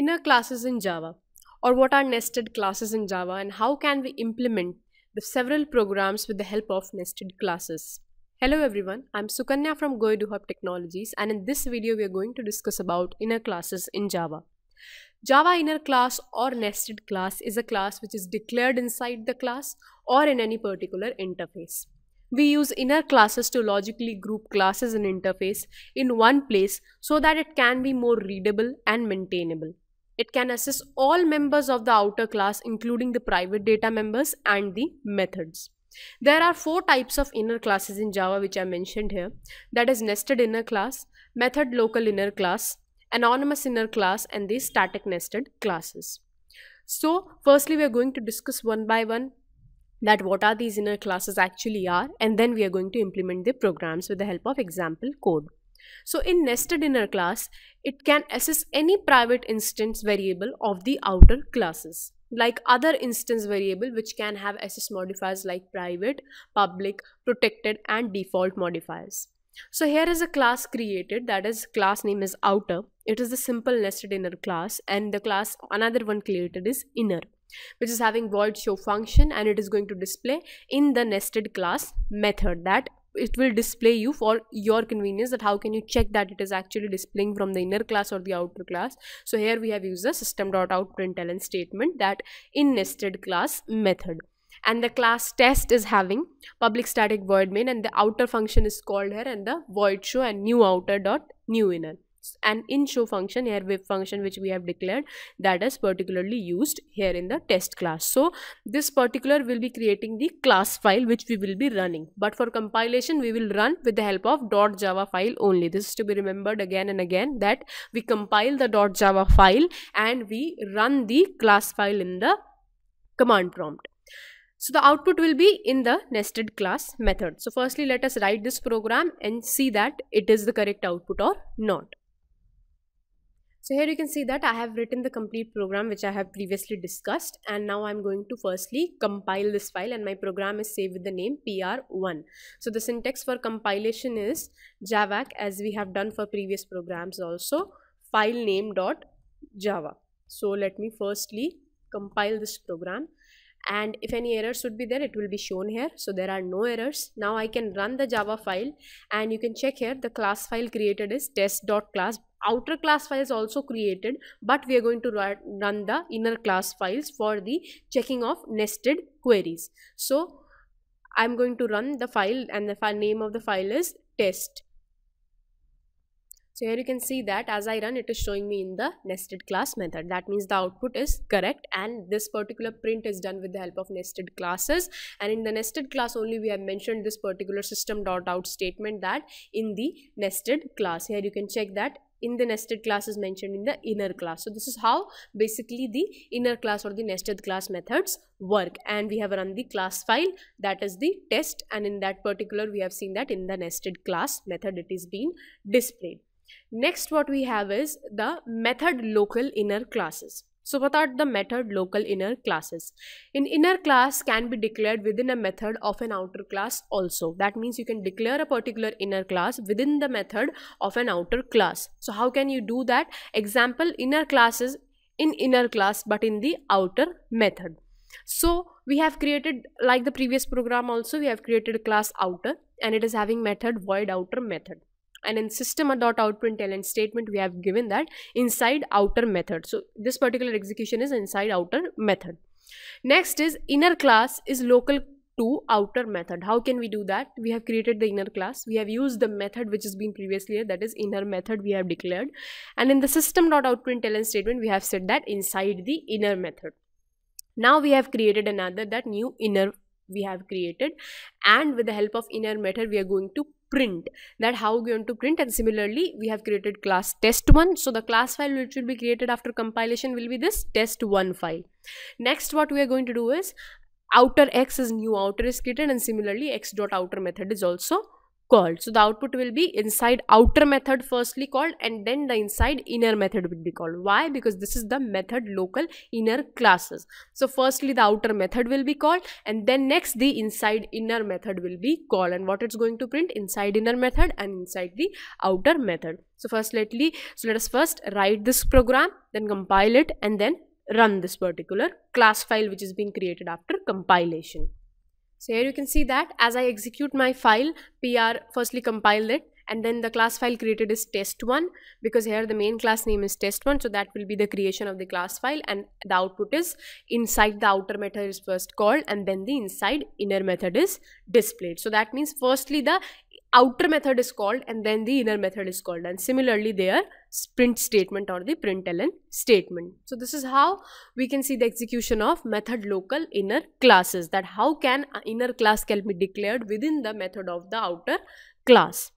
inner classes in Java or what are nested classes in Java and how can we implement the several programs with the help of nested classes. Hello everyone, I'm Sukanya from GoEduHub Technologies and in this video we are going to discuss about inner classes in Java. Java inner class or nested class is a class which is declared inside the class or in any particular interface. We use inner classes to logically group classes and interface in one place so that it can be more readable and maintainable. It can assist all members of the outer class including the private data members and the methods. There are four types of inner classes in Java which I mentioned here that is nested inner class, method local inner class, anonymous inner class and the static nested classes. So firstly we are going to discuss one by one that what are these inner classes actually are and then we are going to implement the programs with the help of example code. So in nested inner class, it can assess any private instance variable of the outer classes like other instance variable which can have SS modifiers like private, public, protected and default modifiers. So here is a class created that is class name is outer. It is a simple nested inner class and the class another one created is inner which is having void show function and it is going to display in the nested class method that it will display you for your convenience that how can you check that it is actually displaying from the inner class or the outer class so here we have used the system.out.println statement that in nested class method and the class test is having public static void main and the outer function is called here and the void show and new outer dot new inner an in show function here with function which we have declared that is particularly used here in the test class so this particular will be creating the class file which we will be running but for compilation we will run with the help of java file only this is to be remembered again and again that we compile the java file and we run the class file in the command prompt so the output will be in the nested class method. So firstly, let us write this program and see that it is the correct output or not. So here you can see that I have written the complete program which I have previously discussed and now I'm going to firstly compile this file and my program is saved with the name PR1. So the syntax for compilation is javac as we have done for previous programs also file name dot java. So let me firstly compile this program and if any errors would be there it will be shown here so there are no errors now i can run the java file and you can check here the class file created is test.class outer class files also created but we are going to run the inner class files for the checking of nested queries so i'm going to run the file and the file name of the file is test so here you can see that as I run, it is showing me in the nested class method. That means the output is correct and this particular print is done with the help of nested classes. And in the nested class only, we have mentioned this particular system dot out statement that in the nested class. Here you can check that in the nested class is mentioned in the inner class. So this is how basically the inner class or the nested class methods work and we have run the class file that is the test and in that particular we have seen that in the nested class method it is being displayed. Next what we have is the method local inner classes. So what are the method local inner classes? an inner class can be declared within a method of an outer class also. That means you can declare a particular inner class within the method of an outer class. So how can you do that? Example inner classes in inner class but in the outer method. So we have created like the previous program also we have created a class outer and it is having method void outer method and in system.outprintln statement we have given that inside outer method so this particular execution is inside outer method next is inner class is local to outer method how can we do that we have created the inner class we have used the method which has been previously here that is inner method we have declared and in the system.outprintln statement we have said that inside the inner method now we have created another that new inner we have created and with the help of inner method we are going to print that how we want to print and similarly we have created class test1 so the class file which will be created after compilation will be this test1 file next what we are going to do is outer x is new outer is created and similarly x dot outer method is also called. So the output will be inside outer method firstly called and then the inside inner method will be called. Why? Because this is the method local inner classes. So firstly the outer method will be called and then next the inside inner method will be called and what it's going to print inside inner method and inside the outer method. So first me so let us first write this program then compile it and then run this particular class file which is being created after compilation. So here you can see that as I execute my file, PR firstly compiled it and then the class file created is test1 because here the main class name is test1 so that will be the creation of the class file and the output is inside the outer method is first called and then the inside inner method is displayed so that means firstly the outer method is called and then the inner method is called and similarly their print statement or the println statement so this is how we can see the execution of method local inner classes that how can inner class can be declared within the method of the outer class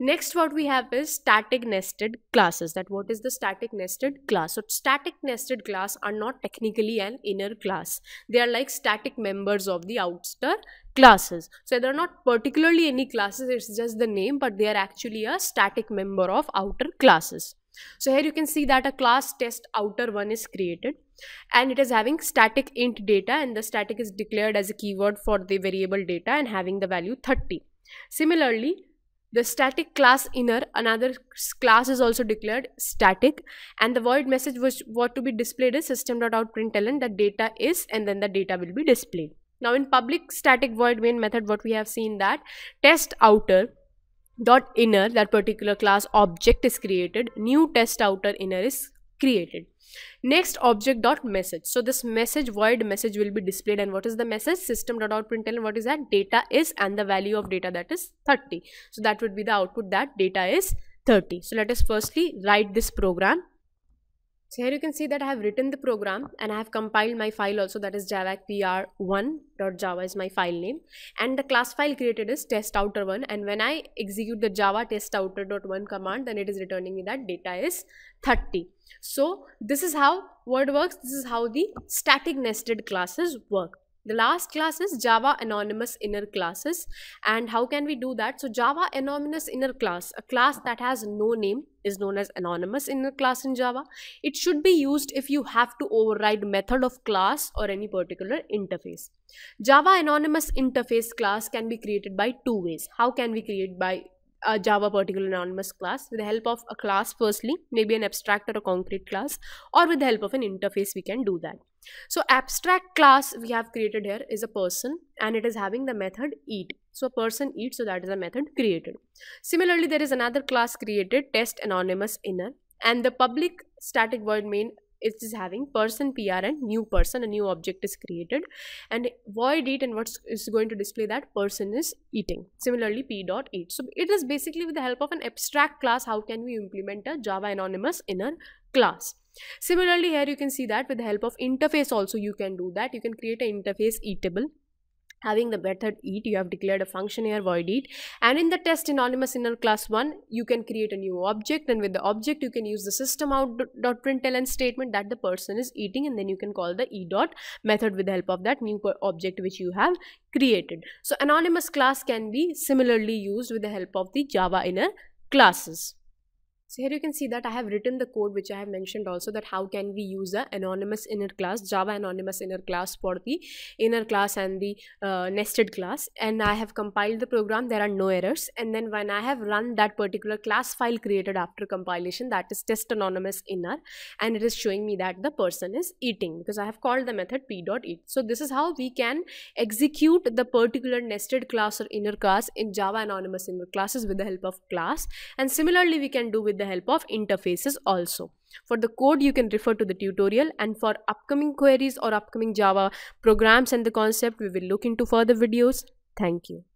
next what we have is static nested classes that what is the static nested class so static nested class are not technically an inner class they are like static members of the outer classes. So there are not particularly any classes, it's just the name, but they are actually a static member of outer classes. So here you can see that a class test outer one is created and it is having static int data and the static is declared as a keyword for the variable data and having the value 30. Similarly, the static class inner another class is also declared static and the void message which what to be displayed is System.out.println that data is and then the data will be displayed. Now in public static void main method, what we have seen that test outer dot inner that particular class object is created new test outer inner is created next object dot message so this message void message will be displayed and what is the message system dot out println what is that data is and the value of data that is 30 so that would be the output that data is 30 so let us firstly write this program so here you can see that I have written the program and I have compiled my file also that is javacpr1.java is my file name and the class file created is testouter1 and when I execute the java testouter.1 command then it is returning me that data is 30. So this is how word works, this is how the static nested classes work. The last class is Java anonymous inner classes and how can we do that? So Java anonymous inner class, a class that has no name is known as anonymous inner class in Java. It should be used if you have to override method of class or any particular interface. Java anonymous interface class can be created by two ways. How can we create by a Java particular anonymous class with the help of a class firstly, maybe an abstract or a concrete class or with the help of an interface we can do that. So abstract class we have created here is a person and it is having the method eat. So a person eat so that is a method created. Similarly there is another class created test anonymous inner and the public static void main it is having person PR and new person, a new object is created and void eat and what is going to display that person is eating. Similarly, p dot eat. So it is basically with the help of an abstract class, how can we implement a Java anonymous inner class. Similarly, here you can see that with the help of interface also you can do that. You can create an interface eatable having the method eat you have declared a function here void eat and in the test anonymous inner class 1 you can create a new object and with the object you can use the system out dot println statement that the person is eating and then you can call the e dot method with the help of that new object which you have created so anonymous class can be similarly used with the help of the java inner classes so here you can see that I have written the code which I have mentioned also that how can we use a anonymous inner class, Java anonymous inner class for the inner class and the uh, nested class. And I have compiled the program, there are no errors. And then when I have run that particular class file created after compilation, that is test anonymous inner, and it is showing me that the person is eating because I have called the method p.eat. So this is how we can execute the particular nested class or inner class in Java anonymous inner classes with the help of class. And similarly, we can do with with the help of interfaces also. For the code, you can refer to the tutorial and for upcoming queries or upcoming Java programs and the concept, we will look into further videos. Thank you.